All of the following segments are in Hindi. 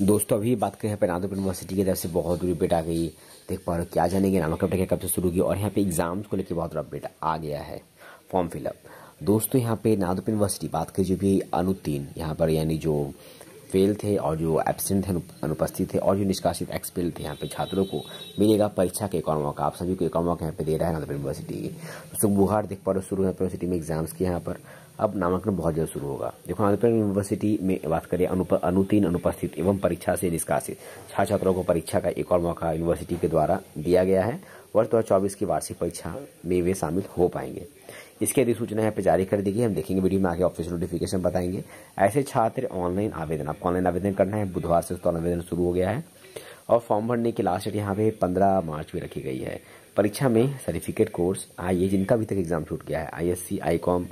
दोस्तों अभी बात करें यहाँ पर नागपुर यूनिवर्सिटी की तरफ से बहुत बड़ी अपडेट आ गई देख पा रहे हो क्या जानेंगे नामक अपडेट कब से शुरू की और यहाँ पे एग्जाम्स को लेकर बहुत बड़ा अपडेट आ गया है फॉर्म फिलअप दोस्तों यहाँ पे नागपुर यूनिवर्सिटी बात करें जो भी अनुतीन यहाँ पर यानी जो फेल थे और जो एबसेंट थे अनुपस्थित थे और जो निष्कासित एक्सपेल थे यहाँ पे छात्रों को मिलेगा परीक्षा के मौका आप सभी को एक और मौका यहाँ पे दे रहा है नागपुर यूनिवर्सिटी दोस्तों बुहार देख पा रहे हो शुरू यूनिवर्सिटी में एग्जाम्स के यहाँ पर अब नामांकन बहुत जल्द शुरू होगा देखो नागपुर यूनिवर्सिटी में बात करें अनुप अनुतीन अनुपस्थित एवं परीक्षा से निष्कासित छह छात्रों को परीक्षा का एक और मौका यूनिवर्सिटी के द्वारा दिया गया है वर्ष दो की वार्षिक परीक्षा में वे शामिल हो पाएंगे इसकी अधिसूचना यहाँ पे जारी कर दी गई हम देखेंगे वीडियो में आगे ऑफिस नोटिफिकेशन बताएंगे ऐसे छात्र ऑनलाइन आवेदन आपको ऑनलाइन आवेदन करना है बुधवार से उसका आवेदन शुरू हो गया है और फॉर्म भरने की लास्ट डेट यहाँ पे पंद्रह मार्च में रखी गई है परीक्षा में सर्टिफिकेट कोर्स आई जिनका अभी तक एग्जाम छूट गया है I S C I com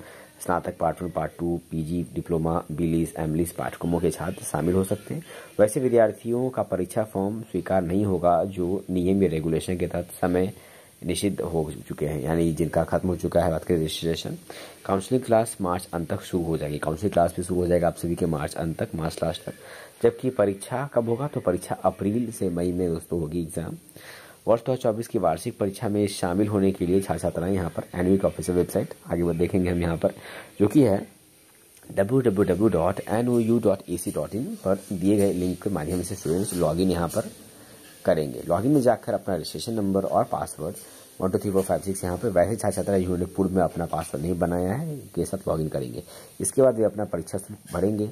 स्नातक part one part two PG diploma BLIS MLIS पाठ्यक्रमों के छात्र शामिल हो सकते हैं वैसे विद्यार्थियों का परीक्षा फॉर्म स्वीकार नहीं होगा जो नियम या रेगुलेशन के तहत समय निषिद्ध हो चुके हैं यानी जिनका खत्म हो चुका है बात करें रजिस्ट्रेशन काउंसलिंग क्लास मार्च अंत तक शुरू हो जाएगी काउंसलिंग क्लास भी शुरू हो जाएगा आप सभी के मार्च अंत तक मार्च लास्ट तक जबकि परीक्षा कब होगा तो परीक्षा अप्रैल से मई में दोस्तों होगी एग्जाम वर्ष दो चौबीस की वार्षिक परीक्षा में शामिल होने के लिए छात्र छात्राएं यहाँ पर का ऑफिसियल वेबसाइट आगे बढ़ देखेंगे हम यहाँ पर जो कि है W W W dot N O U dot A C dot in पर दिए गए लिंक के माध्यम से स्टूडेंट्स इन यहाँ पर करेंगे लॉगिन में जाकर अपना रजिस्ट्रेशन नंबर और password one two three four five six यहाँ पर वैसे छात्र छात्रा जिन्होंने पूर्व में अपना पासवर्ड नहीं बनाया है के साथ लॉगिन करेंगे इसके बाद वे अपना परीक्षा शुल्क भरेंगे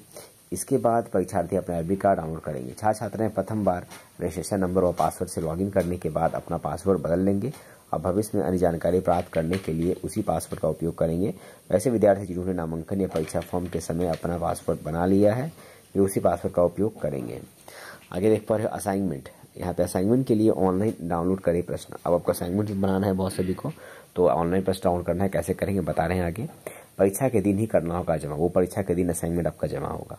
इसके बाद परीक्षार्थी अपना आई कार्ड डाउनलोड करेंगे छात्र छात्राएं प्रथम बार रजिस्ट्रेशन नंबर और पासवर्ड से लॉगिन करने के बाद अपना पासवर्ड बदल लेंगे और भविष्य में अन्य जानकारी प्राप्त करने के लिए उसी पासवर्ड का उपयोग करेंगे वैसे विद्यार्थी जिन्होंने नामांकन या परीक्षा फॉर्म के समय अपना पासवर्ड बना लिया है वे उसी पासवर्ड का उपयोग करेंगे आगे देख पा रहे हो असाइनमेंट यहाँ पे असाइनमेंट के लिए ऑनलाइन डाउनलोड करें प्रश्न अब आपको असाइनमेंट बनाना है बहुत सभी को तो ऑनलाइन प्रश्न डाउनलोड करना है कैसे करेंगे बता रहे हैं आगे परीक्षा के दिन ही करना होगा जमा वो परीक्षा के दिन असाइनमेंट आपका जमा होगा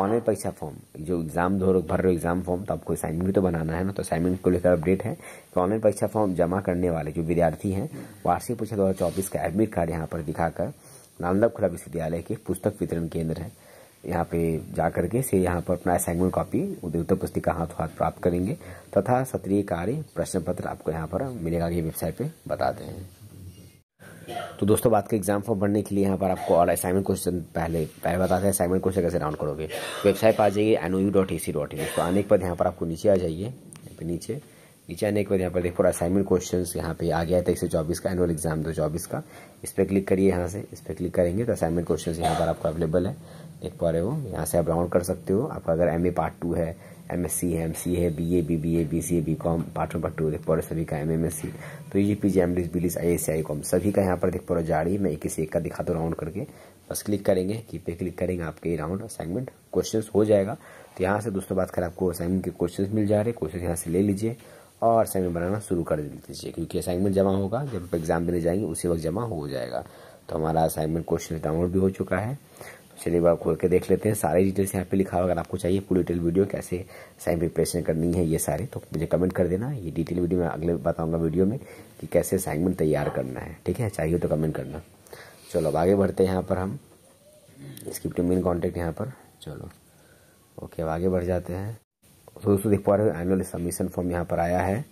ऑनलाइन परीक्षा फॉर्म जो एग्जाम दो भर रहे हो एग्जाम फॉर्म तो आपको असाइनमेंट भी तो बनाना है ना तो असाइनमेंट को लेकर अपडेट है कि तो ऑनलाइन परीक्षा फॉर्म जमा करने वाले जो विद्यार्थी हैं वार्षिक परीक्षा दो का एडमिट कार्ड यहाँ पर दिखाकर नालंदा खुला विश्वविद्यालय के पुस्तक वितरण केंद्र है यहाँ पे जा करके से यहाँ पर अपना असाइनमेंट कॉपी उद्योगता पुस्तिका हाथ हाथ प्राप्त करेंगे तथा सत्रीय कार्य प्रश्न पत्र आपको यहाँ पर मिलेगा ये वेबसाइट पे बता दें तो दोस्तों बात के एग्जाम फॉर्म भरने के लिए यहाँ पर आपको और असाइनमेंट क्वेश्चन पहले पहले बताते हैं असाइनमेंट क्वेश्चन कैसे राउंड करोगे वेबसाइट पर आ जाइए N O U dot A C dot in तो आने के बाद यहाँ पर आपको नीचे आ जाइए नीचे नीचे आने के बाद यहाँ पर देखो असाइनमेंट क्वेश्चन यहाँ पे आ गया था एक सौ चौबीस का एनुअल एग्जाम दो चौबीस का इस पर क्लिक करिए यहाँ से इस पर क्लिक करेंगे तो असाइनमेंट क्वेश्चन यहाँ पर आपको अवेलेबल है देख पा रहे हो यहाँ से आप डाउनलोड कर सकते हो आपका अगर एम पार्ट टू है एम एस सी है एम सी है B A B B A B C A B com part one part two देख पा रहे सभी का एम एम एस सी तो ये P G M D B I S I com सभी का यहाँ पर देख पा रहे जारी मैं एक से एक का दिखा दो राउंड करके बस क्लिक करेंगे की पे क्लिक करेंगे आपके ये राउंड असाइनमेंट क्वेश्चन हो जाएगा तो यहाँ से दोस्तों बात करें आपको असाइनमेंट के क्वेश्चन मिल जा रहे क्वेश्चन यहाँ से ले लीजिए और असाइनमेंट बनाना शुरू कर दीजिए क्योंकि असाइनमेंट जमा होगा जब आप एग्ज़ाम देने जाएंगे उसी वक्त जमा हो जाएगा तो हमारा असाइनमेंट क्वेश्चन डाउनलोड भी हो चुका है चलिए एक बार खोल के देख लेते हैं सारे डिटेल्स यहाँ पे लिखा होगा अगर आपको चाहिए पूरी डिटेल वीडियो कैसे साइन प्रिपरेशन करनी है ये सारे तो मुझे कमेंट कर देना ये डिटेल वीडियो मैं अगले बताऊंगा वीडियो में कि कैसे असाइनमेंट तैयार करना है ठीक है चाहिए तो कमेंट करना चलो अब आगे बढ़ते हैं यहाँ पर हम स्क्रिप्ट मेन कॉन्टेक्ट यहाँ पर चलो ओके अब आगे बढ़ जाते हैं तो दोस्तों देख पा रहे हो एनुअल सबमिशन फॉर्म यहाँ पर आया है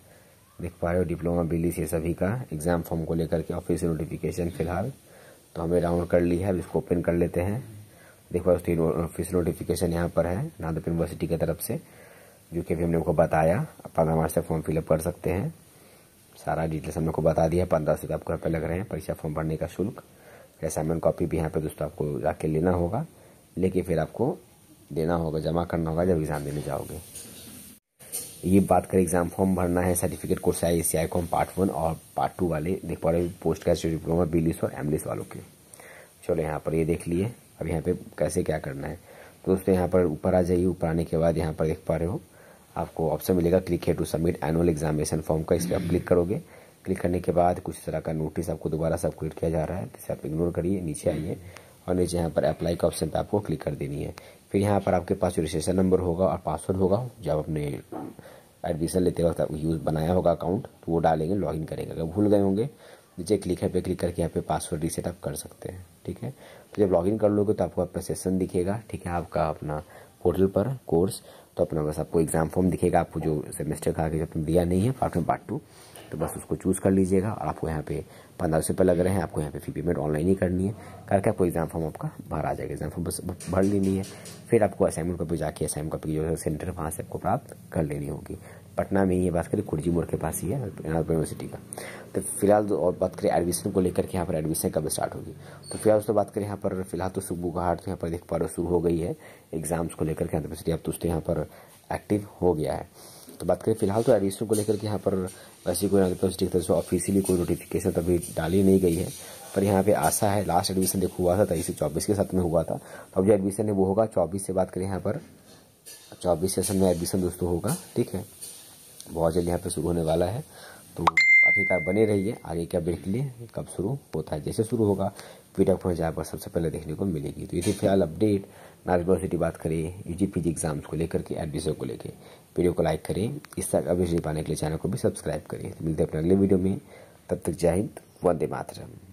देख पा रहे हो डिप्लोमा बिली e. ये सभी का एग्ज़ाम फॉर्म को लेकर के ऑफिस नोटिफिकेशन फिलहाल तो हमें डाउनलोड कर ली है अब इसको ओपन कर लेते हैं देख पा रहे हो ऑफिस नोटिफिकेशन यहाँ पर है नादप यूनिवर्सिटी की तरफ से जो कि अभी हमने उनको बताया आप पंद्रह मार्च तक फॉर्म फिलअप कर सकते हैं सारा डिटेल्स हम लोग को बता दिया पंद्रह से तो आपको रुपये लग रहे हैं परीक्षा फॉर्म भरने का शुल्क असाइनमेंट कॉपी भी यहाँ पे दोस्तों आपको जाके लेना होगा लेके फिर आपको देना होगा जमा करना होगा जब एग्ज़ाम देने जाओगे ये बात करें एग्जाम फॉर्म भरना है certificate course I C I com part one और पार्ट टू वाले देख पा रहे पोस्ट ग्रेजुएट डिप्लोमा बी और एम वालों के चलो यहाँ पर ये देख लिए अब यहाँ पे कैसे क्या करना है तो दोस्तों यहाँ पर ऊपर आ जाइए ऊपर आने के बाद यहाँ पर देख पा रहे हो आपको ऑप्शन मिलेगा click here to submit annual examination form का इस पर आप क्लिक करोगे क्लिक करने के बाद कुछ तरह का नोटिस आपको दोबारा सबमिट किया जा रहा है जिसे तो आप इग्नोर करिए नीचे आइए और नीचे यहाँ पर अप्लाई का ऑप्शन पर आपको क्लिक कर देनी है फिर यहाँ पर आपके पास रजिस्ट्रेशन नंबर होगा और पासवर्ड होगा जब आपने एडमिशन लेते वक्त आपको यूज़ बनाया होगा अकाउंट तो वो डालेंगे लॉगिन करेंगे अगर भूल गए होंगे नीचे क्लिक है पे क्लिक करके यहाँ पे पासवर्ड रीसेट आप कर सकते हैं ठीक है तो जब लॉगिन कर लोगे तो आपको आपका सेशन दिखेगा ठीक है आपका अपना पोर्टल पर कोर्स तो अपना बस आपको एग्जाम फॉर्म दिखेगा आपको जो सेमेस्टर का आगे जब दिया नहीं है पार्ट वन पार्ट टू तो बस उसको चूज़ कर लीजिएगा और आपको यहाँ पे पंद्रह सौ रुपये लग रहे हैं आपको यहाँ पे फी पेमेंट ऑनलाइन ही करनी है करके आपको एग्ज़ाम फॉर्म आपका बाहर आ जाएगा एग्ज़ाम फॉर्म बस भर लेनी है फिर आपको असाइनमेंट कॉपी जाके असाइनमेंट कॉपी जो है सेंटर वहाँ से आपको प्राप्त कर लेनी होगी पटना में ही ये बात करें खुर्जी मोड़ के पास ही है यूनिवर्सिटी का तो फिलहाल तो और बात करें एडमिशन को लेकर के यहाँ पर एडमिशन कब स्टार्ट होगी तो फिलहाल उसको तो बात करें यहाँ पर फिलहाल तो सुबह घाट तो यहाँ पर देख पा रहे शुरू हो गई है एग्ज़ाम्स को लेकर के यूनिवर्सिटी अब तो उसके यहाँ पर एक्टिव हो गया है तो बात करें फिलहाल तो एडमिशन को लेकर के यहाँ पर वैसे कोई डिस्ट्रिक्ट तो ऑफिशियली कोई नोटिफिकेशन अभी डाली नहीं गई है पर यहाँ पे आशा है लास्ट एडमिशन देखो हुआ था तेईस से चौबीस के साथ में हुआ था तो अब जो एडमिशन है वो होगा चौबीस से बात करें यहाँ पर चौबीस सेशन में एडमिशन दोस्तों होगा ठीक है बहुत जल्द यहाँ पर शुरू होने वाला है तो आखिरकार बने रहिए आगे क्या अपडेट के लिए कब शुरू होता है जैसे शुरू होगा पीडीएफ जहाँ पर सबसे पहले देखने को मिलेगी तो ये थी फिलहाल अपडेट नाजबा सिटी बात करें यू जी एग्ज़ाम्स को लेकर के एडमिशन को लेकर वीडियो को लाइक करें इस तक अभी पाने के लिए चैनल को भी सब्सक्राइब करें मिलते हैं अपने अगले वीडियो में तब तक जय हिंद वंदे मातरम